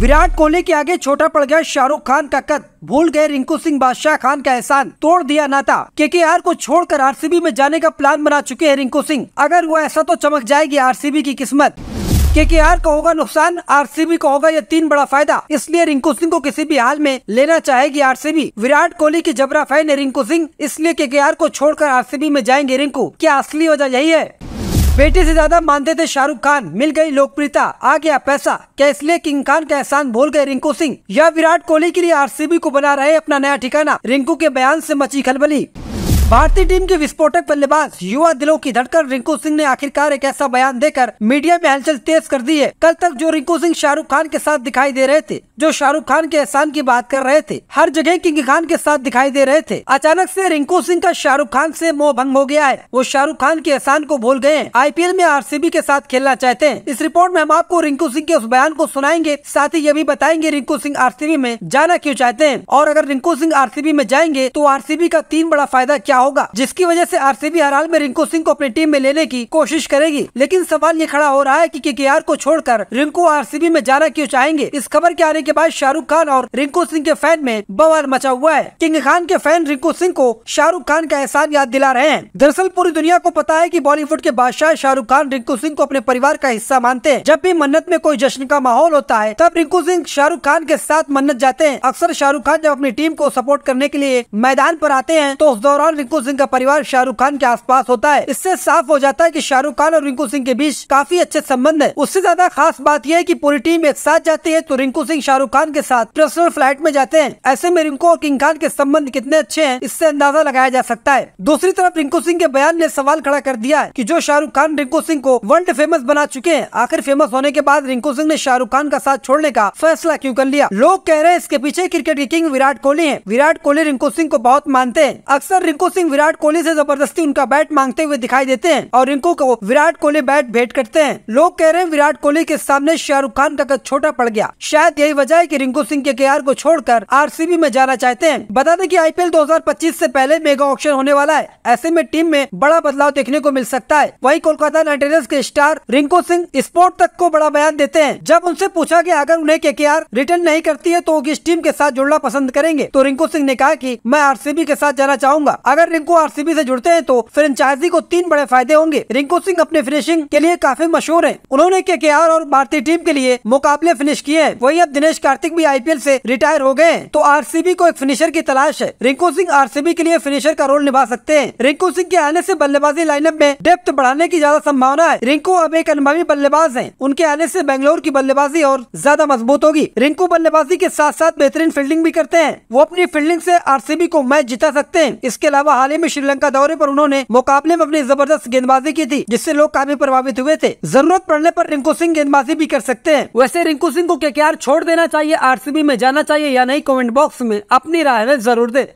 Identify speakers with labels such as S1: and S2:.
S1: विराट कोहली के आगे छोटा पड़ गया शाहरुख खान का कद भूल गए रिंकू सिंह बादशाह खान का एहसान तोड़ दिया नाता आर को छोड़कर आरसीबी में जाने का प्लान बना चुके हैं रिंकू सिंह अगर वो ऐसा तो चमक जाएगी आरसीबी की किस्मत आर को होगा नुकसान आरसीबी को होगा यह तीन बड़ा फायदा इसलिए रिंकू सिंह को किसी भी हाल में लेना चाहेगी बी विराट कोहली की जबरा फैन है रिंकू सिंह इसलिए आर को छोड़कर बी में जाएंगे रिंकू क्या असली वजह यही है बेटे से ज्यादा मानते थे शाहरुख खान मिल गई लोकप्रियता आ गया पैसा क्या इसलिए किंग खान का एहसान भूल गए रिंकू सिंह या विराट कोहली के लिए आरसीबी को बना रहे अपना नया ठिकाना रिंकू के बयान से मची खलबली भारतीय टीम के विस्फोटक बल्लेबाज युवा दिलों की धड़कन रिंकू सिंह ने आखिरकार एक ऐसा बयान देकर मीडिया में हलचल तेज कर दी है कल तक जो रिंकू सिंह शाहरुख खान के साथ दिखाई दे रहे थे जो शाहरुख खान के एहसान की बात कर रहे थे हर जगह किंग खान के साथ दिखाई दे रहे थे अचानक ऐसी रिंकू सिंह का शाहरुख खान ऐसी मोह भंग हो गया है वो शाहरुख खान के एहसान को भूल गए आईपीएल में आर के साथ खेलना चाहते हैं इस रिपोर्ट में हम आपको रिंकू सिंह के उस बयान को सुनाएंगे साथ ही ये भी बताएंगे रिंकू सिंह आर में जाना क्यूँ चाहते हैं और अगर रिंकू सिंह आर में जाएंगे तो आर का तीन बड़ा फायदा क्या होगा जिसकी वजह से आरसीबी हर हाल में रिंकू सिंह को अपनी टीम में लेने की कोशिश करेगी लेकिन सवाल ये खड़ा हो रहा है की के को छोड़कर रिंकू आरसीबी में जाना क्यों चाहेंगे इस खबर के आने के बाद शाहरुख खान और रिंकू सिंह के फैन में बवाल मचा हुआ है किंग खान के फैन रिंकू सिंह को शाहरुख खान का एहसान याद दिला रहे हैं दरअसल पूरी दुनिया को पता है की बॉलीवुड के बादशाह शाहरुख खान रिंकू सिंह को अपने परिवार का हिस्सा मानते हैं जब भी मन्नत में कोई जश्न का माहौल होता है तब रिंकू सिंह शाहरुख खान के साथ मन्नत जाते हैं अक्सर शाहरुख खान जब अपनी टीम को सपोर्ट करने के लिए मैदान पर आते हैं तो उस दौरान रिंकू सिंह का परिवार शाहरुख खान के आसपास होता है इससे साफ हो जाता है कि शाहरुख खान और रिंकू सिंह के बीच काफी अच्छे संबंध है उससे ज्यादा खास बात यह है कि पूरी टीम एक साथ जाती है तो रिंकू सिंह शाहरुख खान के साथ पर्सनल फ्लाइट में जाते हैं ऐसे में रिंकू और किंग खान के संबंध कितने अच्छे है इससे अंदाजा लगाया जा सकता है दूसरी तरफ रिंकू सिंह के बयान ने सवाल खड़ा कर दिया है की जो शाहरुख खान रिंकू सिंह को वर्ल्ड फेमस बना चुके हैं आखिर फेमस होने के बाद रिंकू सिंह ने शाहरुख खान का साथ छोड़ने का फैसला क्यूँ कर लिया लोग कह रहे हैं इसके पीछे क्रिकेट की किंग विराट कोहली है विराट कोहली रिंकू सिंह को बहुत मानते हैं अक्सर रिंकू सिंह विराट कोहली से जबरदस्ती उनका बैट मांगते हुए दिखाई देते हैं और रिंकू को विराट कोहली बैट भेंट करते हैं लोग कह रहे हैं विराट कोहली के सामने शाहरुख खान का कद छोटा पड़ गया शायद यही वजह है की रिंकू सिंह के के को छोड़कर आरसीबी में जाना चाहते हैं बता दें की आईपीएल 2025 से पहले मेगा ऑप्शन होने वाला है ऐसे में टीम में बड़ा बदलाव देखने को मिल सकता है वही कोलकाता नाइट राइडर्स के स्टार रिंकू सिंह स्पोर्ट तक को बड़ा बयान देते हैं जब उनसे पूछा कि अगर उन्हें के के आर रिटर्न नहीं करती है तो वो किस टीम के साथ जुड़ना पसंद करेंगे तो रिंकू सिंह ने कहा की मैं आरसीबी के साथ जाना चाहूंगा अगर अगर रिंकू आरसीबी से जुड़ते हैं तो फ्रेंचाइजी को तीन बड़े फायदे होंगे रिंकू सिंह अपने फिनिशिंग के लिए काफी मशहूर है उन्होंने के और भारतीय टीम के लिए मुकाबले फिनिश किए हैं वही अब दिनेश कार्तिक भी आई पी रिटायर हो गए तो आर को एक फिनिशर की तलाश है रिंकू सिंह आर के लिए फिनिशर का रोल निभा सकते हैं रिंकू सिंह के आने ऐसी बल्लेबाजी लाइनअप में डेप्थ बढ़ाने की ज्यादा संभावना है रिंकू अब एक अनुभवी बल्लेबाज है उनके आने ऐसी बेंगलोर की बल्लेबाजी और ज्यादा मजबूत होगी रिंकू बल्लेबाजी के साथ साथ बेहतरीन फील्डिंग भी करते हैं वो अपनी फील्डिंग ऐसी आरसीबी को मैच जिता सकते हैं इसके अलावा अलावा हाल ही में श्रीलंका दौरे पर उन्होंने मुकाबले में अपनी जबरदस्त गेंदबाजी की थी जिससे लोग काफी प्रभावित हुए थे जरूरत पड़ने पर रिंकू सिंह गेंदबाजी भी कर सकते हैं वैसे रिंकू सिंह को क्या छोड़ देना चाहिए आरसीबी में जाना चाहिए या नहीं कमेंट बॉक्स में अपनी राय में जरूर दे